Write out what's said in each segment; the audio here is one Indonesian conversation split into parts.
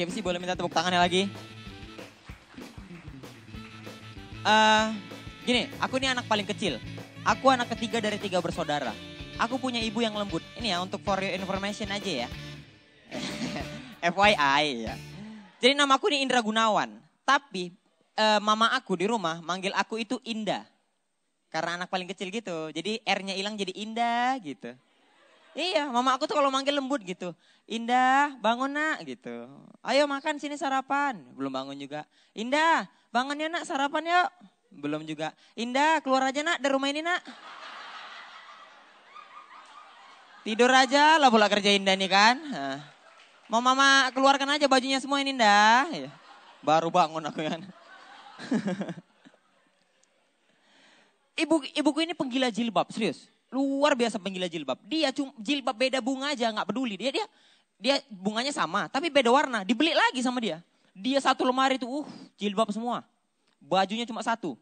KFC boleh minta tepuk tangannya lagi. Uh, gini, aku ini anak paling kecil. Aku anak ketiga dari tiga bersaudara. Aku punya ibu yang lembut. Ini ya untuk for your information aja ya. FYI ya. Jadi nama aku ini Indra Gunawan. Tapi uh, mama aku di rumah manggil aku itu Indah. Karena anak paling kecil gitu. Jadi R-nya hilang jadi Indah gitu. Iya, mama aku tuh kalau manggil lembut gitu. Indah, bangun nak gitu. Ayo makan sini sarapan. Belum bangun juga. Indah, bangun ya nak sarapan yuk. Belum juga. Indah, keluar aja nak dari rumah ini nak. Tidur aja lah pula kerja Indah nih kan. Mau mama keluarkan aja bajunya semua ini Indah. Iya. Baru bangun aku kan. Ibu, ibuku ini penggila jilbab, serius luar biasa penggila jilbab. Dia cuma jilbab beda bunga aja nggak peduli. Dia dia dia bunganya sama tapi beda warna. Dibeli lagi sama dia. Dia satu lemari itu uh jilbab semua. Bajunya cuma satu.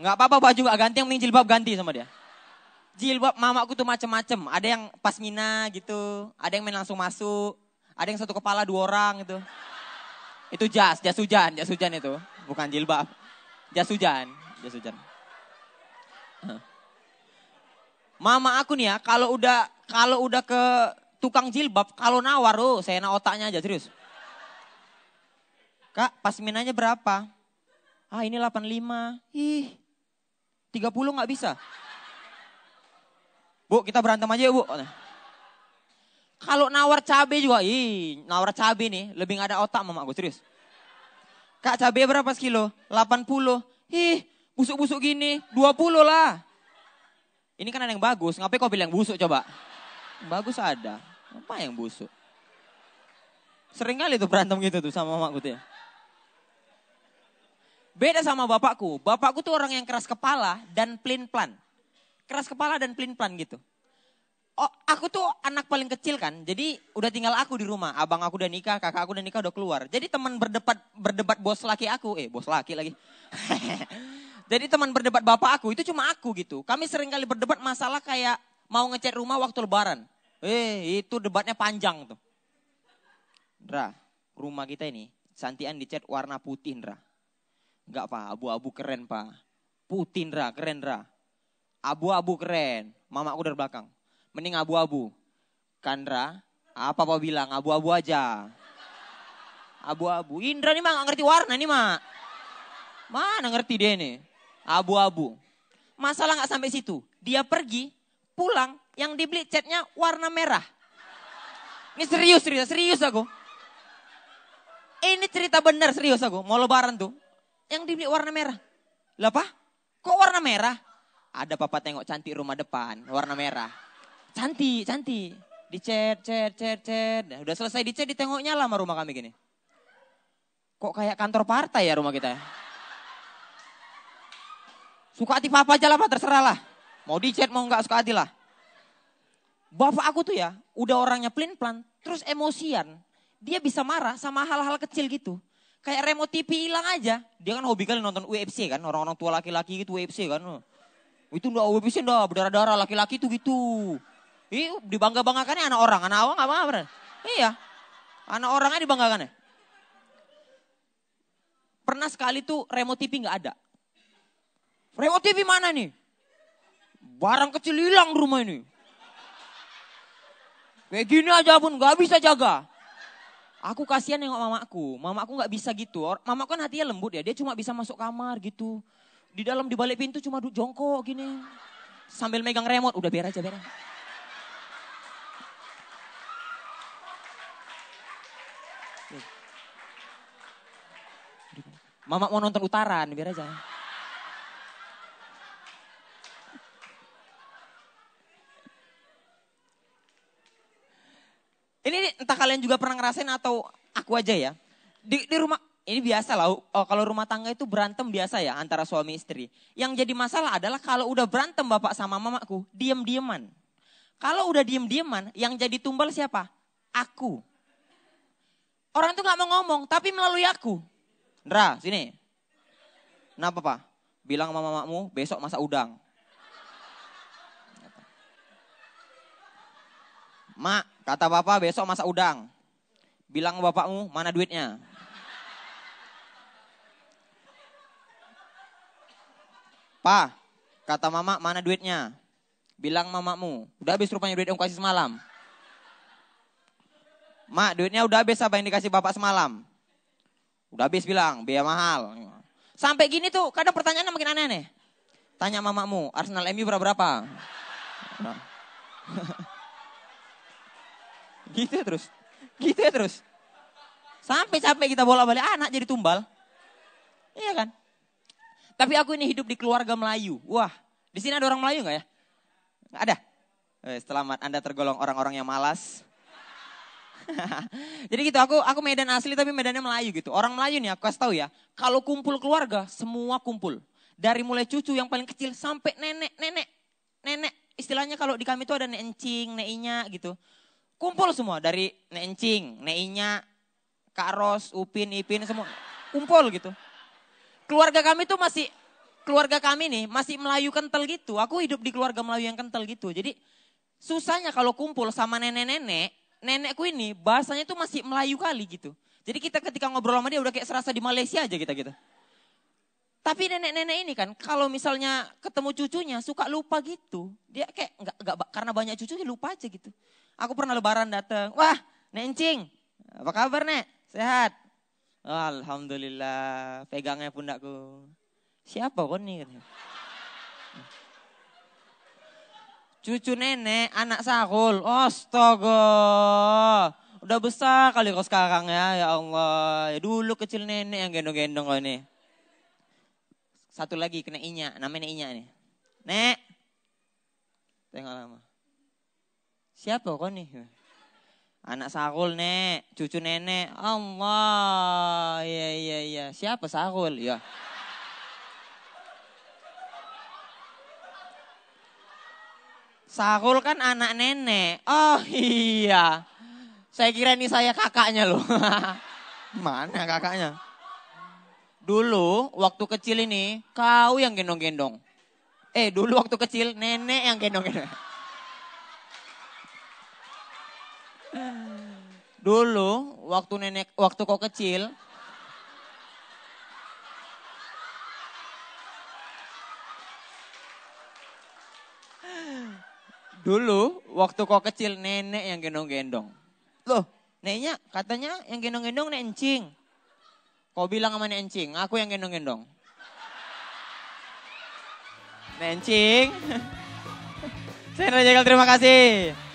Nggak apa-apa baju nggak ganti yang penting jilbab ganti sama dia. Jilbab mamaku tuh macem-macem. Ada yang pas mina gitu. Ada yang main langsung masuk. Ada yang satu kepala dua orang gitu. Itu jas, jas hujan, jas hujan itu. Bukan jilbab. Jas hujan, jas hujan. Huh. Mama aku nih ya, kalau udah kalau udah ke tukang jilbab, kalau nawar, oh saya enak otaknya aja terus. Kak, pas minanya berapa? Ah ini 85. Ih, 30 nggak bisa. Bu, kita berantem aja ya bu. Kalau nawar cabe juga, ih nawar cabe nih, lebih nggak ada otak mama gue serius. Kak cabe berapa sekilo? 80. Ih, busuk-busuk gini, 20 lah. Ini kan ada yang bagus, ngapain kau pilih yang busuk coba? Bagus ada, apa yang busuk? Sering kali tuh berantem gitu tuh sama mamaku tuh ya. Beda sama bapakku. Bapakku tuh orang yang keras kepala dan plain plan. Keras kepala dan plain plan gitu. Oh, aku tuh anak paling kecil kan, jadi udah tinggal aku di rumah. Abang aku udah nikah, kakak aku udah nikah udah keluar. Jadi teman berdebat berdebat bos laki aku, eh bos laki lagi. Jadi teman berdebat bapak aku itu cuma aku gitu. Kami sering kali berdebat masalah kayak mau ngecat rumah waktu lebaran. Eh, itu debatnya panjang tuh. Ndra, rumah kita ini Santian dicat warna putih, Ndra. Enggak, Pak, abu-abu keren, Pak. Putih, Ndra, keren, Ndra. Abu-abu keren. Mama aku dari belakang. Mending abu-abu. Kandra, apa Pak bilang? Abu-abu aja. Abu-abu. Indra nih mah gak ngerti warna nih, mah. Mana ngerti dia nih. Abu-abu. Masalah nggak sampai situ. Dia pergi, pulang, yang dibeli catnya warna merah. Ini serius, serius, serius aku. Ini cerita benar serius aku, mau lebaran tuh. Yang dibeli warna merah. Lah apa? Kok warna merah? Ada papa tengok cantik rumah depan, warna merah. Cantik, cantik. Dicet, cet, cet, cet. Nah, udah selesai dicet ditengoknya lama lama rumah kami gini. Kok kayak kantor partai ya rumah kita ya? Suka hati papa aja lah pak, terserah lah. Mau di chat mau nggak suka hati lah. Bapak aku tuh ya, udah orangnya pelin plan terus emosian. Dia bisa marah sama hal-hal kecil gitu. Kayak remote TV hilang aja. Dia kan hobi kali nonton UFC kan, orang-orang tua laki-laki gitu UFC kan. Itu udah UFC udah berdarah-darah laki-laki tuh gitu. Ih, dibangga-banggakannya anak orang, anak awang apa apa. Iya. Anak orangnya dibanggakan ya. Pernah sekali tuh remote TV nggak ada. Rewo TV mana nih? Barang kecil hilang rumah ini. Kayak gini aja pun gak bisa jaga. Aku kasihan yang mamaku. Mamaku gak bisa gitu. Mamaku kan hatinya lembut ya. Dia cuma bisa masuk kamar gitu. Di dalam dibalik pintu cuma duduk jongkok gini. Sambil megang remote. Udah biar aja biar. Aja. Mama mau nonton utaran, biar aja. Ini, entah kalian juga pernah ngerasain atau aku aja ya. Di, di rumah ini biasa lah. Oh, kalau rumah tangga itu berantem biasa ya antara suami istri. Yang jadi masalah adalah kalau udah berantem bapak sama mamaku, diem-dieman. Kalau udah diem-dieman, yang jadi tumbal siapa? Aku. Orang tuh gak mau ngomong, tapi melalui aku. Ndra, sini. Kenapa pak? Bilang sama mamamu, besok masak udang. Mak, Kata bapak besok masak udang. Bilang bapakmu, mana duitnya? Pa, kata mama, mana duitnya? Bilang mamamu, udah habis rupanya duit yang kasih semalam. Mak, duitnya udah habis apa yang dikasih bapak semalam? Udah habis bilang, biaya mahal. Sampai gini tuh, kadang pertanyaannya makin aneh-aneh. Tanya mamamu, Arsenal MU berapa-berapa? Gitu ya terus. Gitu ya terus. Sampai capek kita bola balik anak jadi tumbal. Iya kan? Tapi aku ini hidup di keluarga Melayu. Wah, di sini ada orang Melayu nggak ya? ada. Eh, selamat Anda tergolong orang-orang yang malas. Jadi gitu, aku aku Medan asli tapi Medannya Melayu gitu. Orang Melayu nih aku kasih tahu ya, kalau kumpul keluarga semua kumpul. Dari mulai cucu yang paling kecil sampai nenek, nenek, nenek. Istilahnya kalau di kami itu ada nencing, neinya gitu. Kumpul semua dari Nencing, Neinya, Kak Ros, Upin, Ipin semua. Kumpul gitu. Keluarga kami tuh masih keluarga kami nih masih Melayu kental gitu. Aku hidup di keluarga Melayu yang kental gitu. Jadi susahnya kalau kumpul sama nenek-nenek, nenekku ini bahasanya tuh masih Melayu kali gitu. Jadi kita ketika ngobrol sama dia udah kayak serasa di Malaysia aja kita gitu. Tapi nenek-nenek ini kan kalau misalnya ketemu cucunya suka lupa gitu. Dia kayak nggak nggak karena banyak cucu lupa aja gitu. Aku pernah lebaran datang. Wah, Nek Encing, apa kabar Nek? Sehat? Alhamdulillah, pegangnya pundakku. Siapa kau nih? Cucu nenek, anak sahul. Astaga. Udah besar kali kau sekarang ya, ya Allah. Ya dulu kecil nenek yang gendong-gendong kau nih. Satu lagi kena Inya, namanya Inya nih. Nek. Tengok lama. Siapa kau nih? Anak Sarul nek, cucu nenek. Allah, iya iya iya. Siapa Sarul? Ya. Sarul kan anak nenek. Oh iya. Saya kira ini saya kakaknya loh. Mana kakaknya? Dulu waktu kecil ini kau yang gendong-gendong. Eh dulu waktu kecil nenek yang gendong-gendong. Dulu waktu nenek waktu kau kecil Dulu waktu kau kecil nenek yang gendong-gendong. Loh, neneknya katanya yang gendong-gendong nenek encing. Kau bilang sama nenek encing, aku yang gendong-gendong. nenek encing. Saya Jagal terima kasih.